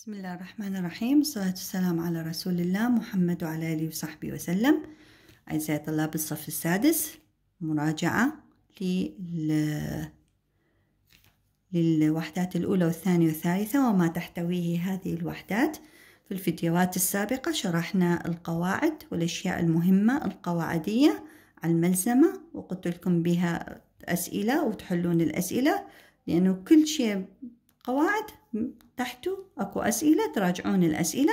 بسم الله الرحمن الرحيم والصلاة والسلام على رسول الله محمد وعلى آله وصحبه وسلم أعزائي طلاب الصف السادس مراجعة لل... للوحدات الأولى والثانية والثالثة وما تحتويه هذه الوحدات في الفيديوهات السابقة شرحنا القواعد والأشياء المهمة القواعدية على الملزمة وقلت لكم بها أسئلة وتحلون الأسئلة لأنه كل شيء قواعد تحته أكو أسئلة تراجعون الأسئلة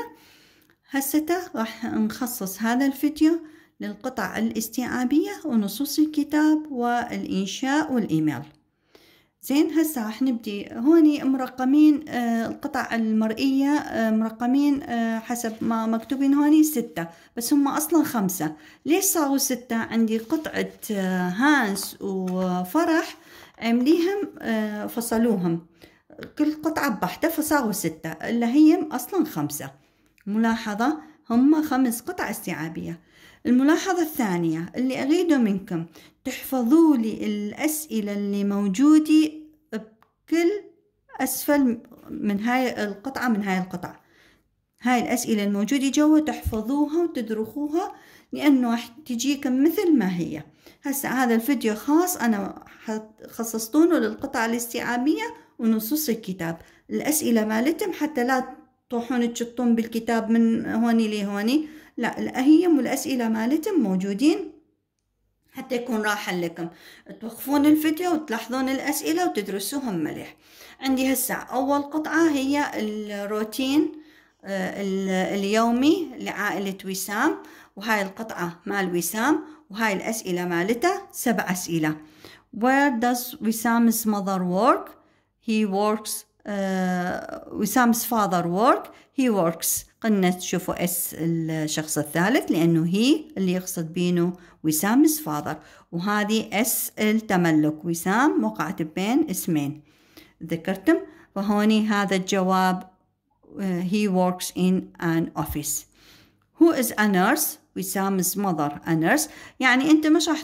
هسه راح نخصص هذا الفيديو للقطع الاستيعابية ونصوص الكتاب والإنشاء والإيميل زين هسه راح نبدي هوني مرقمين آه، القطع المرئية آه، مرقمين آه، حسب ما مكتوبين هوني ستة بس هم أصلا خمسة ليش صاروا ستة عندي قطعة هانس وفرح عمليهم فصلوهم كل قطعة بحتة فصاروا ستة اللي هي أصلا خمسة ملاحظة هم خمس قطع استيعابية الملاحظة الثانية اللي أريده منكم تحفظوا لي الأسئلة اللي موجودة بكل أسفل من هاي القطعة من هاي القطعة هاي الأسئلة الموجودة جوا تحفظوها وتدرخوها لأنه راح تجيكم مثل ما هي هسا هذا الفيديو خاص أنا خصصتونه للقطع الاستيعابية ونصوص الكتاب الأسئلة مالتهم حتى لا تروحون تشطون بالكتاب من هوني لهوني لا الأهيم والأسئلة مالتهم موجودين حتى يكون راحة لكم توقفون الفيديو وتلاحظون الأسئلة وتدرسوهم مليح عندي هسه أول قطعة هي الروتين آه، اليومي لعائلة وسام وهاي القطعة مال وسام وهاي الأسئلة مالتها سبع أسئلة Where does Wissam's mother work? he works وسام's uh, father work he works قلنا تشوفوا اس الشخص الثالث لأنه هي اللي يقصد بينه وسام's father وهذه اس التملك وسام وقعت بين اسمين ذكرتم فهوني هذا الجواب uh, he works in an office who is a nurse وسام مذر أنرس يعني انت مش رح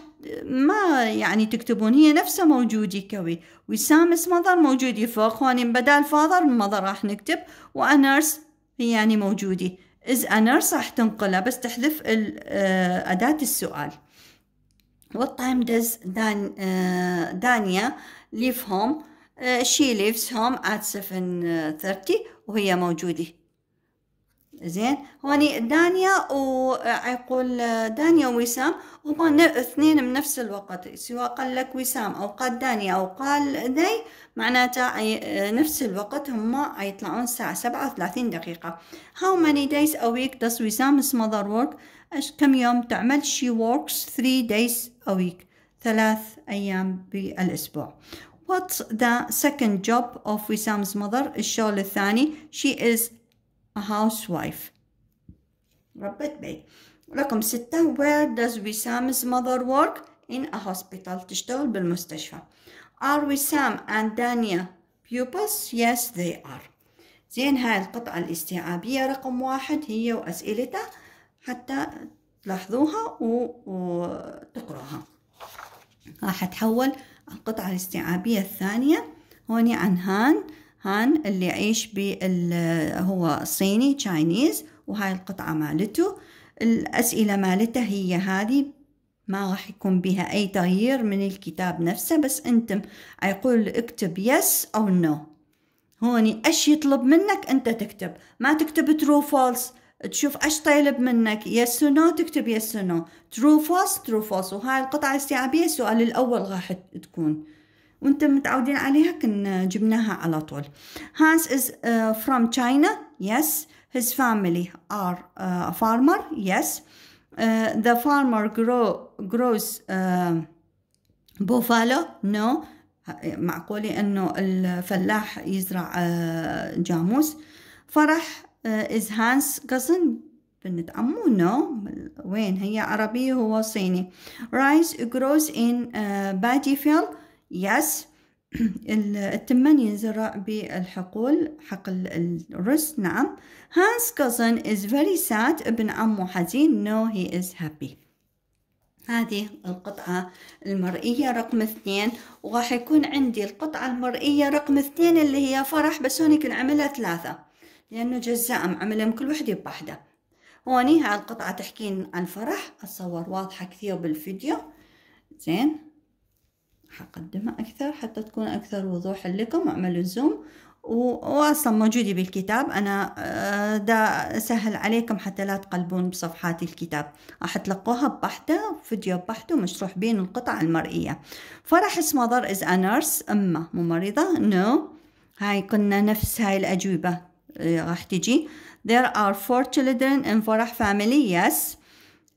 ما يعني تكتبون هي نفسها موجوده كوي وسام مذر موجوده فوق هون بدال فاذر مذر راح نكتب وأنرس هي يعني موجوده از أنرس راح تنقلها بس تحذف آه، اداه السؤال What time does Dan, uh, آه، Dania leave home? آه، she leaves home at 7.30 وهي موجودة زين هوني دانيا ويقول آه، آه، دانيا ووسام هما اثنين بنفس الوقت سواء قال لك وسام او قال دانيا او قال داي معناتها آه، نفس الوقت هما يطلعون الساعة سبعة وثلاثين دقيقة هاو ماني دايز ا ويك does وسام mother اش كم يوم تعمل she works three days a week ثلاث أيام بالأسبوع What's the second job of Wissam's mother? الشغل الثاني She is a housewife ربة بيت رقم ستة where does Wissam's mother work in a hospital تشتغل بالمستشفى are Wissam and Dania pupils yes they are زين هاي القطعة الاستيعابية رقم واحد هي وأسئلتها حتى تلاحظوها وتقروها راح أتحول القطعة الاستيعابية الثانية هوني عن هان هان اللي يعيش بال هو صيني تشاينيز وهاي القطعة مالته الأسئلة مالته هي هذه ما راح يكون بها أي تغيير من الكتاب نفسه بس أنتم يقول اكتب يس أو نو هوني أش يطلب منك أنت تكتب ما تكتب ترو فولس تشوف أش طالب منك يس نو تكتب يس نو ترو فولس ترو فولس وهاي القطعه الاستيعابيه السؤال الاول راح تكون وانتم متعودين عليها كن جبناها على طول هانس از فروم تشاينا يس هيز فاميلي ار ا فارمر يس ذا فارمر جرو جروز بوفالو نو معقولة انه الفلاح يزرع uh, جاموس فرح از هانس قصن بنت عمو نو وين هي عربية هو صيني رايس جروز ان باديفيلد يس التمان ينزرع بالحقول حقل الرز نعم هانس كوزن از فيري ساد ابن عمه حزين نو هي از هابي هذه القطعة المرئية رقم اثنين وراح يكون عندي القطعة المرئية رقم اثنين اللي هي فرح بس هوني كنت عملها ثلاثة لأنه جزاء عملهم كل وحدة بوحدة هوني هالقطعة تحكين عن فرح أتصور واضحة كثير بالفيديو زين حقدمها أكثر حتى تكون أكثر وضوحا لكم اعملوا زوم واصلا موجودة بالكتاب انا آه، دا اسهل عليكم حتى لا تقلبون بصفحات الكتاب راح تلقوها ببحثة فيديو ببحثة ومشروح بين القطع المرئية فرح اسمه ضر از انرس امه ممرضة نو no. هاي كنا نفس هاي الاجوبة آه، راح تجي there are four children in فرح family yes uh,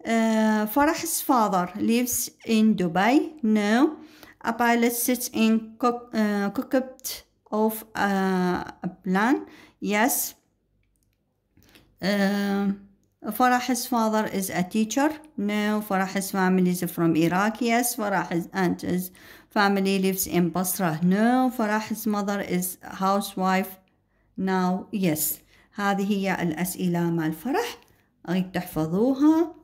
آه، فرح's father lives in Dubai no A pilot sits in cook, uh, cockpit of uh, a plane. Yes. Uh, Farah's father is a teacher. No. Farah's family is from Iraq. Yes. Farah's aunt is family lives in Basra. No. Farah's mother is housewife. Now. Yes. هذه هي الأسئلة مع الفرح. تحفظوها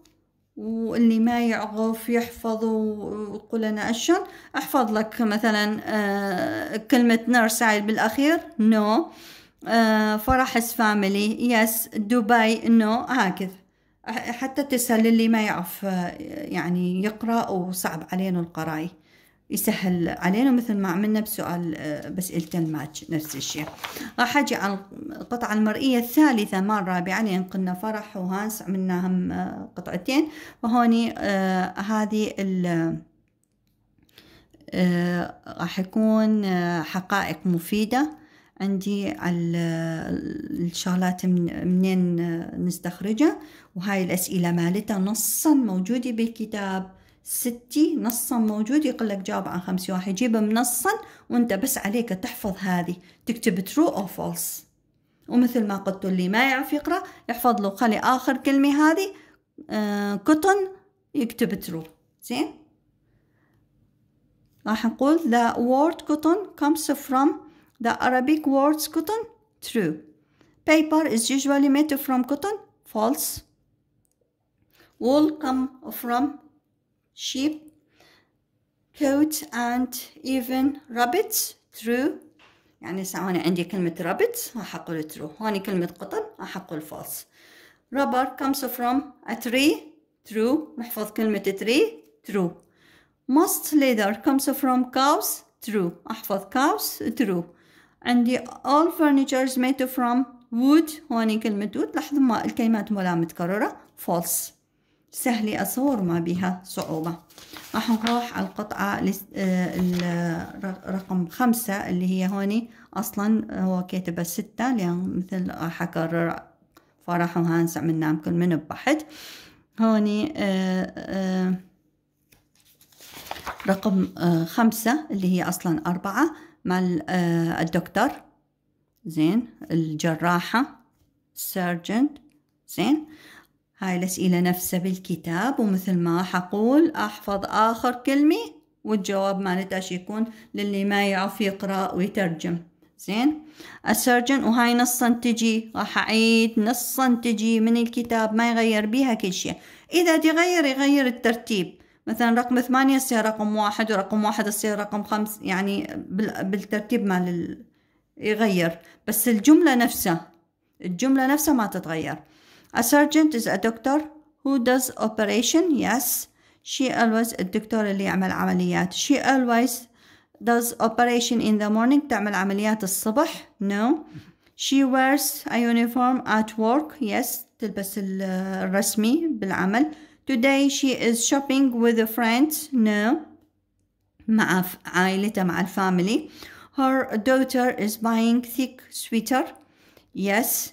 واللي ما يعغف يحفظ ويقول أنا أشن أحفظ لك مثلا آه، كلمة نار عاد بالأخير نو آه، فرح فاميلي يس دبي نو هكذا حتى تسهل اللي ما يعرف آه، يعني يقرأ وصعب علينا القراية يسهل علينا مثل ما عملنا بسؤال آه، بأسئلة الماتش نفس الشيء راح أجي على القطعة المرئية الثالثة ما الرابعة لأن قلنا فرح وهانس عملنا هم آه، قطعتين وهوني آه هذه ال آه راح يكون آه، حقائق مفيدة عندي على الشغلات منين نستخرجها وهاي الأسئلة مالتها نصا موجودة بالكتاب ستي نصا موجود يقول لك جاوب عن خمسة راح يجيب منصا وانت بس عليك تحفظ هذه تكتب ترو او فولس ومثل ما قلت اللي ما يعرف يقرأ يحفظ له خلي آخر كلمة هذه آه يكتب ترو زين راح نقول the word cotton comes from the Arabic words cotton true paper is usually made from cotton false wool come from sheep, coat and even rabbits true يعني ساعة هنا عندي كلمة rabbits راح أقول true هوني كلمة قطن راح أقول false rubber comes from a tree true نحفظ كلمة tree true most leather comes from cows true أحفظ cows true عندي all furniture is made from wood هوني كلمة wood لاحظوا ما الكلمات ولا متكررة false سهل أصور ما بها صعوبة راح نروح على القطعة آه، رقم خمسة اللي هي هوني أصلا هو كاتبة ستة لأن مثل راح أكرر فرح وهانسة عملنا كل من بحد هوني آه، آه، رقم خمسة اللي هي أصلا أربعة مع الدكتور زين الجراحة سيرجنت زين هاي الأسئلة نفسها بالكتاب ومثل ما حقول أحفظ آخر كلمة والجواب مالتها يكون للي ما يعرف يقرأ ويترجم زين السرجن وهاي نصا تجي راح أعيد نصا تجي من الكتاب ما يغير بيها كل شيء إذا تغير يغير الترتيب مثلا رقم ثمانية يصير رقم واحد ورقم واحد يصير رقم خمس يعني بالترتيب مال يغير بس الجملة نفسها الجملة نفسها ما تتغير A sergeant is a doctor who does operation. Yes, she always a doctor اللي يعمل عمليات. She always does operation in the morning. تعمل عمليات الصبح. No. She wears a uniform at work. Yes, تلبس الرسمي بالعمل. Today she is shopping with friends. No. مع عائلتها مع الفاميلي. Her daughter is buying thick sweater. Yes.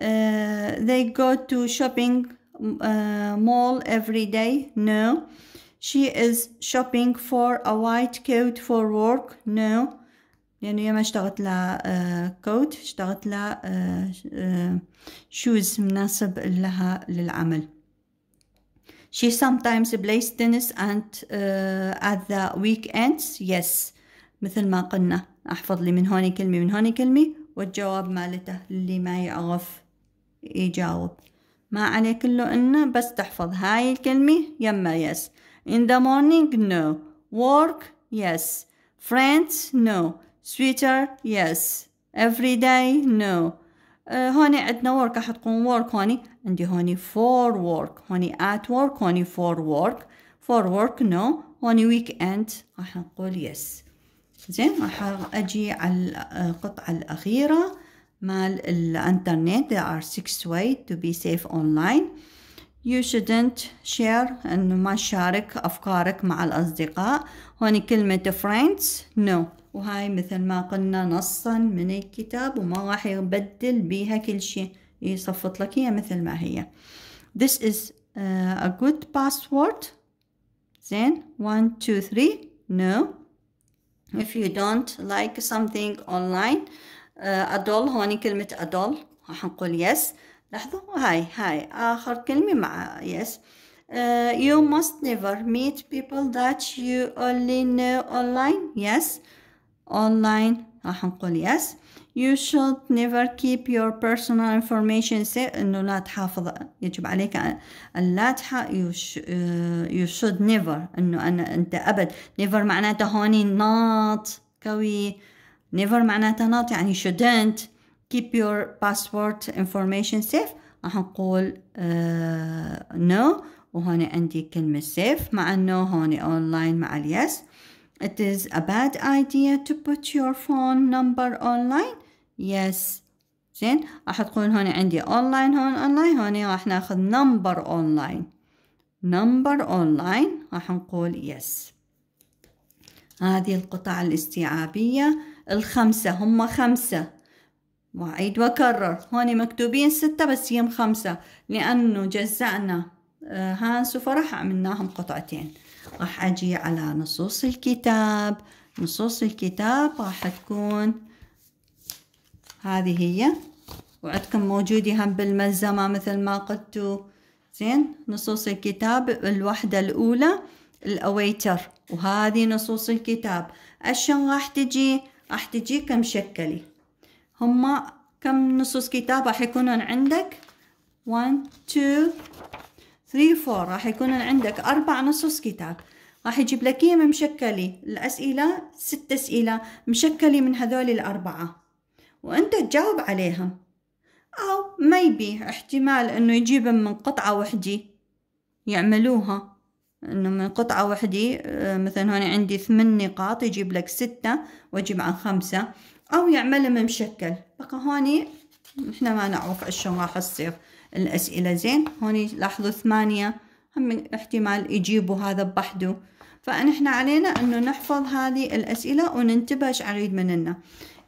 Uh, they go to shopping uh, mall every day? No. She is shopping for a white coat for work? No. يعني هي ما اشتغت لها كوت uh, اشتغت لها shoes مناسب لها للعمل. She sometimes plays tennis and uh, at the weekends yes مثل ما قلنا احفظ لي من هوني كلمة من هوني كلمة والجواب مالته اللي ما يعرف يجاوب ما عليك إلا إنه بس تحفظ هاي الكلمة يما يس in the morning no work yes friends no sweater yes every day no uh, هوني عندنا work راح تقوم work هوني عندي هوني for work هوني at work هوني for work for work no هوني weekend راح نقول yes زين راح اجي على القطعة الأخيرة مال الانترنت there are six ways to be safe online you shouldn't share انه ما تشارك افكارك مع الاصدقاء هون كلمة friends no وهاي مثل ما قلنا نصا من الكتاب وما راح يبدل بيها كل شيء يصفط لك هي مثل ما هي this is uh, a good password then one two three no if you don't like something online أدول هون كلمة أدول حنقول يس لاحظوا هاي هاي آخر كلمة مع يس Uh, you must never meet people that you only know online yes online راح نقول yes you should never keep your personal information safe انه لا تحافظ يجب عليك ان لا تح you, sh... you should never انه انا انت ابد never معناته هوني not قوي never معناتها not يعني shouldn't keep your passport information safe راح نقول uh, no وهون عندي كلمة safe مع النو هون online مع اليس It is a bad idea to put your phone number online yes زين راح تقول هون عندي online هون online هون راح ناخذ number online number online راح نقول yes هذه القطع الاستيعابية الخمسة هم خمسة وأعيد وأكرر هوني مكتوبين ستة بس يم خمسة لأنه جزأنا آه، هانس وفرح عملناهم قطعتين راح أجي على نصوص الكتاب نصوص الكتاب راح تكون هذه هي وعدكم موجودة هم بالملزمة مثل ما قلتوا زين نصوص الكتاب الوحدة الأولى الأويتر وهذه نصوص الكتاب الشن راح تجي راح تجيك مشكلة هما كم نصوص كتاب راح يكونون عندك 1 2 3 4 راح يكونون عندك أربع نصوص كتاب راح يجيب لك اياهم مشكلة الأسئلة ست أسئلة مشكلة من هذول الأربعة وأنت تجاوب عليهم أو ما يبي احتمال أنه يجيبهم من قطعة وحدي يعملوها انه من قطعة وحدي آه، مثلا هون عندي ثمان نقاط يجيب لك ستة واجيب عن خمسة او يعملها من مشكل بقى هوني احنا ما نعرف ايش راح تصير الاسئلة زين هوني لاحظوا ثمانية هم احتمال يجيبوا هذا بحده فنحن علينا انه نحفظ هذه الاسئلة وننتبه ايش عريض مننا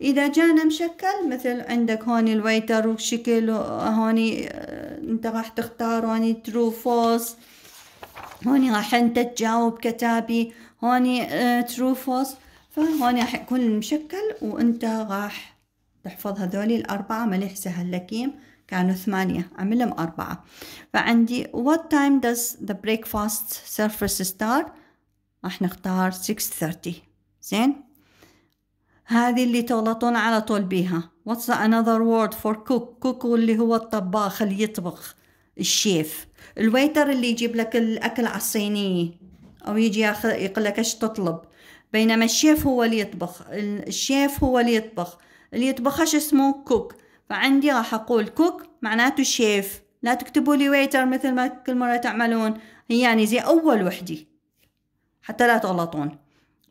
اذا جانا مشكل مثل عندك هوني الويتر وشكل هوني آه، انت راح تختار هوني ترو false هوني راح انت تجاوب كتابي هوني ترو آه، فوس فهوني راح يكون المشكل وانت راح تحفظ هذولي الأربعة مليح سهل لكيم كانوا ثمانية أعملهم أربعة فعندي what time does the breakfast service start راح نختار 6.30 زين هذه اللي تغلطون على طول بيها what's another word for cook cook اللي هو الطباخ اللي يطبخ الشيف الويتر اللي يجيب لك الأكل على الصينية أو يجي ياخذ يقول لك إيش تطلب بينما الشيف هو اللي يطبخ الشيف هو اللي يطبخ اللي يطبخ ايش اسمه كوك فعندي راح أقول كوك معناته شيف لا تكتبوا لي ويتر مثل ما كل مرة تعملون هي يعني زي أول وحدي حتى لا تغلطون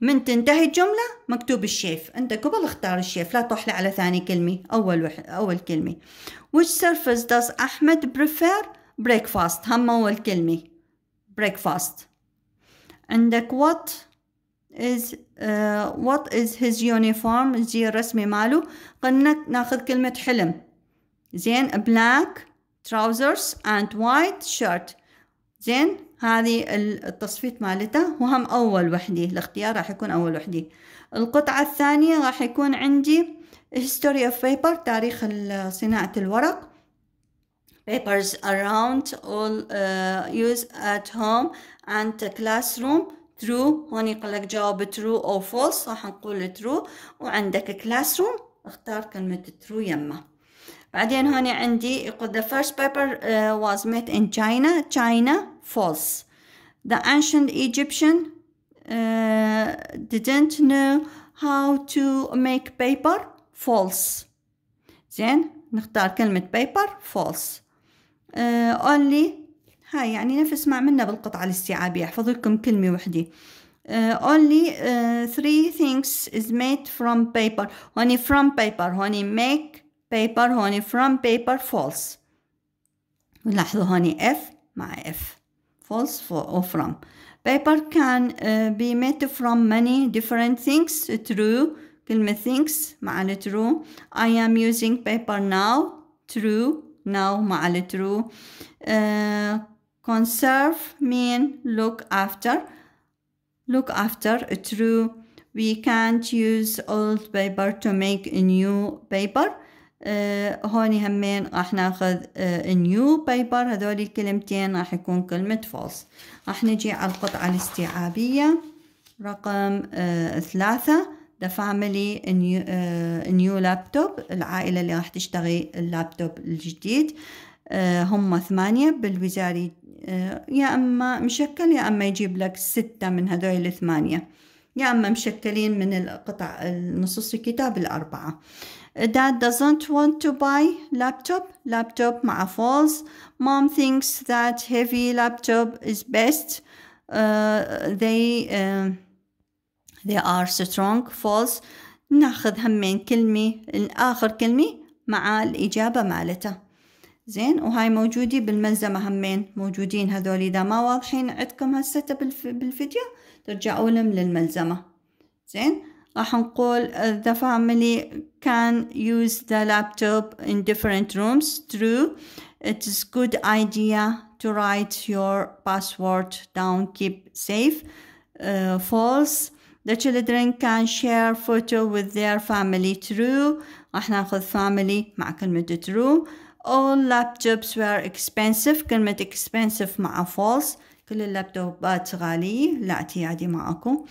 من تنتهي الجملة مكتوب الشيف أنت قبل اختار الشيف لا تروح على ثاني كلمة أول وح... أول كلمة which surface does أحمد prefer breakfast هم أول كلمة breakfast عندك what is uh, what is his uniform زي الرسمة ماله قلنا ناخذ كلمة حلم زين black trousers and white shirt زين هذه التصفيت مالتها وهم أول وحدة الاختيار راح يكون أول وحدة القطعة الثانية راح يكون عندي history of paper تاريخ صناعة الورق papers around all uh, use at home and classroom true هون يقول لك جواب true or false صح نقول true وعندك classroom اختار كلمة true يما بعدين هون عندي يقول the first paper uh, was made in China China false the ancient Egyptian uh, didn't know how to make paper false زين نختار كلمة paper false only هاي يعني نفس ما عملنا بالقطعة الاستيعابية أحفظ لكم كلمة وحدة Uh, only uh, three things is made from paper هوني from paper هوني make paper هوني from paper false لاحظوا هوني F مع F false or from paper can uh, be made from many different things true كلمة things مع true I am using paper now true now مع الترو uh, conserve mean look after look after true we can't use old paper to make a new paper uh, هون همين راح ناخذ uh, a new paper هذول الكلمتين راح يكون كلمة false راح نجي على القطعة الاستيعابية رقم uh, ثلاثة ذا فاميلي نيو لابتوب العائلة اللي راح تشتري اللابتوب الجديد آه، هم ثمانية بالوزاري آه، يا أما مشكل يا أما يجيب لك ستة من هذول الثمانية يا أما مشكلين من القطع النصوص الكتاب الأربعة Dad doesn't want to buy laptop laptop مع فولز. Mom thinks that heavy laptop is best uh, they uh, they are strong false ناخذ همين كلمة آخر كلمة مع الإجابة مالتها زين وهاي موجودة بالملزمة همين موجودين هذول إذا ما واضحين عندكم هسه بالفيديو ترجعوا لهم للملزمة زين راح نقول the family can use the laptop in different rooms true it is good idea to write your password down keep safe uh, false The children can share photo with their family through راح ناخذ family مع كلمة true All laptops were expensive كلمة expensive مع false كل اللابتوبات غالية لا اعتيادي معكم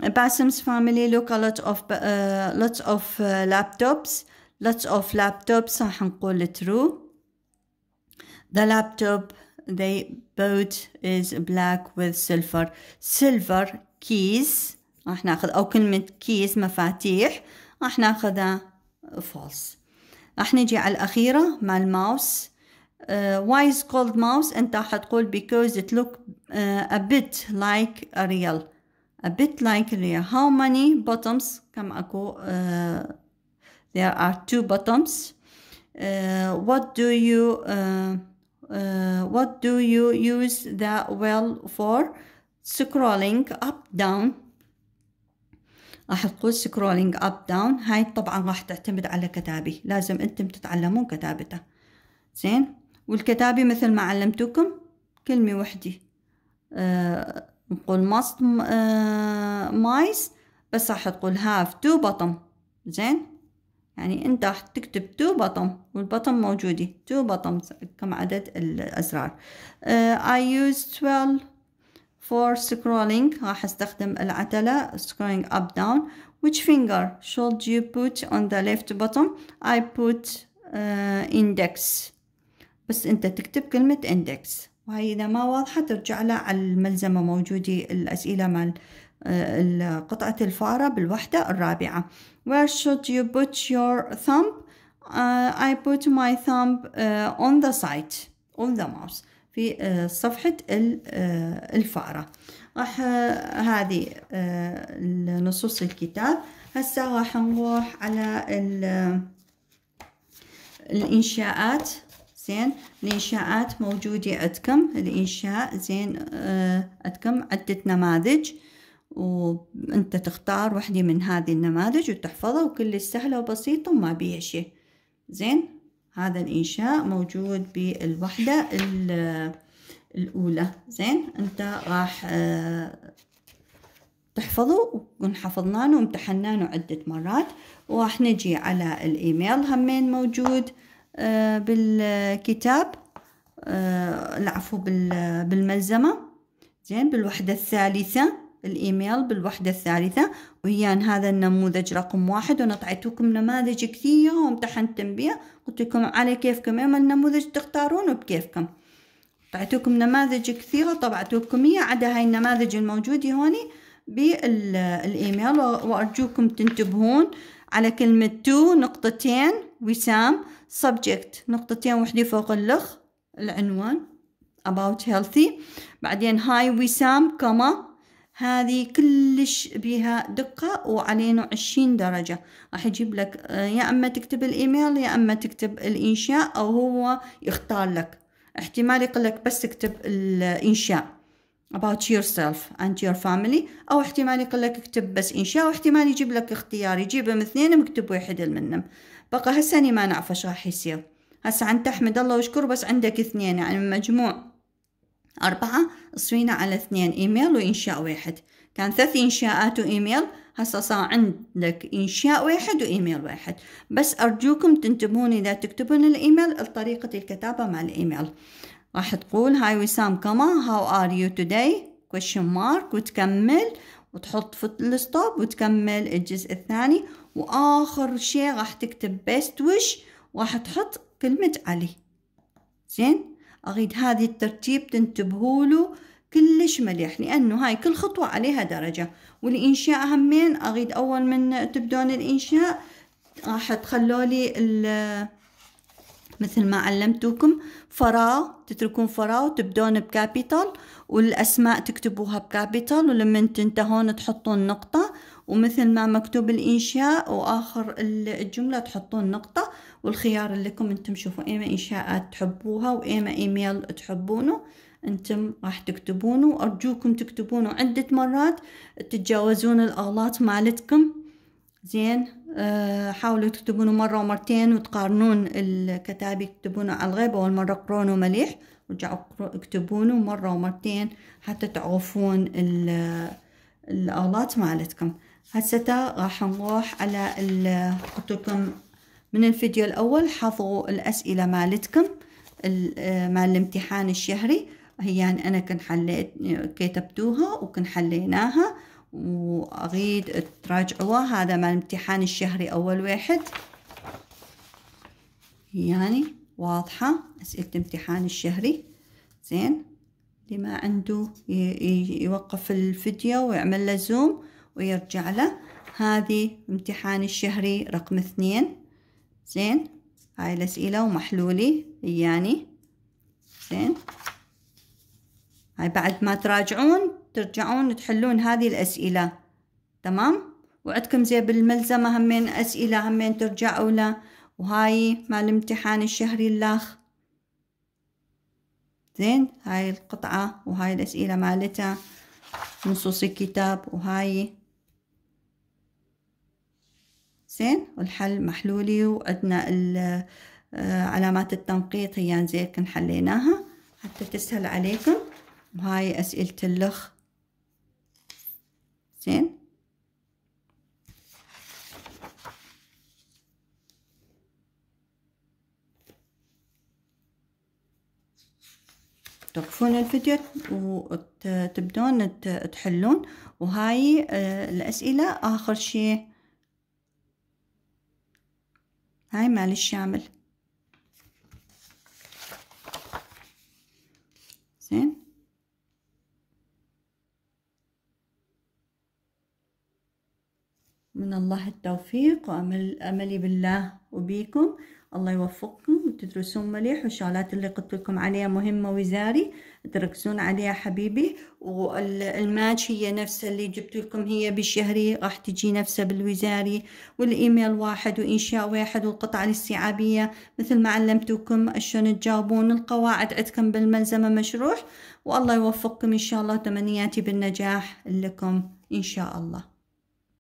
Basim's family look a lot of uh, lots of uh, laptops lots of laptops راح نقول true The laptop they bought is black with silver silver keys راح ناخذ أو كلمة كيس مفاتيح راح ناخذها فولس راح نجي على الأخيرة مع الماوس why is called mouse أنت راح تقول because it look a bit like a real a bit like a real how many buttons كم أكو uh, there are two buttons uh, what do you uh, uh, what do you use the well for scrolling up down راح تقول سكرولينج اب داون هاي طبعا راح تعتمد على كتابي لازم انتم تتعلمون كتابته زين والكتابي مثل ما علمتكم كلمة وحدي آه نقول ماست آه بس راح تقول هاف تو بطم زين يعني انت راح تكتب تو بطم والبطم موجودة تو بطم كم عدد الازرار اي آه، I use 12 For scrolling راح استخدم العتلة scrolling up down which finger should you put on the left bottom I put uh, index بس انت تكتب كلمة index وهي إذا ما واضحة ترجع لها على الملزمة موجودة الأسئلة مع قطعة الفارة بالوحدة الرابعة Where should you put your thumb? Uh, I put my thumb uh, on the side on the mouse في آه، صفحة آه، الفأرة راح آه، هذه نصوص الكتاب هسا راح نروح على الإنشاءات زين الإنشاءات موجودة عندكم الإنشاء زين عندكم عدة نماذج وانت تختار وحده من هذه النماذج وتحفظها وكلش سهلة وبسيطة وما بيها شيء زين هذا الإنشاء موجود بالوحدة الأولى زين أنت راح آه، تحفظه ونحفظناه وامتحناه عدة مرات وراح نجي على الإيميل همين موجود آه، بالكتاب آه، العفو بالملزمة زين بالوحدة الثالثة الإيميل بالوحدة الثالثة ويان هذا النموذج رقم واحد وأنا طعيتوكم نماذج كثيرة وامتحنتم بيه قلت لكم على كيفكم يوم النموذج تختارون وبكيفكم طعيتوكم نماذج كثيرة طبعتوكم هي عدا هاي النماذج الموجودة هوني بالإيميل وأرجوكم تنتبهون على كلمة تو نقطتين وسام subject نقطتين وحدة فوق اللخ العنوان about healthy بعدين هاي وسام كما هذه كلش بيها دقة وعلينا عشرين درجة راح يجيب لك آه، يا أما تكتب الإيميل يا أما تكتب الإنشاء أو هو يختار لك احتمال يقول لك بس اكتب الإنشاء about yourself and your family أو احتمال يقول لك اكتب بس إنشاء واحتمال يجيب لك اختيار يجيبهم اثنين ويكتب واحد منهم بقى هسه أنا ما نعرف ايش راح يصير هسه عن تحمد الله واشكره بس عندك اثنين يعني مجموع أربعة صفينا على اثنين إيميل وإنشاء واحد كان ثلاث إنشاءات وإيميل هسه صار عندك إنشاء واحد وإيميل واحد بس أرجوكم تنتبهون إذا تكتبون الإيميل الطريقة الكتابة مع الإيميل راح تقول هاي وسام كما هاو ار يو توداي كويشن مارك وتكمل وتحط فل الستوب وتكمل الجزء الثاني واخر شيء راح تكتب بيست وش وراح تحط كلمة علي زين أغيد هذه الترتيب له كلش مليح لأنه هاي كل خطوة عليها درجة والإنشاء همين أغيد أول من تبدون الإنشاء راح تخلولي ال مثل ما علمتوكم فراغ تتركون فراغ وتبدون بكابيتال والأسماء تكتبوها بكابيتال ولمن تنتهون تحطون نقطة ومثل ما مكتوب الإنشاء وآخر الجملة تحطون نقطة والخيار لكم انتم شوفوا ايما انشاءات تحبوها وايما ايميل تحبونه انتم راح تكتبونه وارجوكم تكتبونه عدة مرات تتجاوزون الاغلاط مالتكم زين أه حاولوا تكتبونه مرة ومرتين وتقارنون الكتاب يكتبونه على الغيب أول مرة قرونه مليح رجعوا اكتبونه مرة ومرتين حتى تعرفون الأغلاط مالتكم هسه راح نروح على قلت من الفيديو الأول حفظوا الأسئلة مالتكم آه، مال الامتحان الشهري هي يعني أنا كن حليت كتبتوها وكن حليناها وأغيد تراجعوها هذا مال الامتحان الشهري أول واحد يعني واضحة أسئلة الامتحان الشهري زين اللي ما عنده يوقف الفيديو ويعمل له زوم ويرجع له هذه امتحان الشهري رقم اثنين زين هاي الأسئلة ومحلولي إياني زين هاي بعد ما تراجعون ترجعون تحلون هذه الأسئلة تمام وعدكم زي بالملزمة همين أسئلة همين ترجعوا له وهاي مال الامتحان الشهري الأخ زين هاي القطعة وهاي الأسئلة مالتها نصوص الكتاب وهاي زين والحل محلولي وعندنا آه، علامات التنقيط هي زيك كن حليناها حتى تسهل عليكم وهاي أسئلة اللخ زين توقفون الفيديو وتبدون تحلون وهاي آه، الأسئلة آخر شيء هاي مال الشامل زين من الله التوفيق وأمل أملي بالله وبيكم الله يوفقكم وتدرسون مليح والشغلات اللي قلت لكم عليها مهمة وزاري تركزون عليها حبيبي والماتش هي نفسها اللي جبت لكم هي بالشهري راح تجي نفسها بالوزاري والايميل واحد وانشاء واحد والقطعة الاستيعابية مثل ما علمتكم شلون تجاوبون القواعد عندكم بالملزمة مشروح والله يوفقكم ان شاء الله تمنياتي بالنجاح لكم ان شاء الله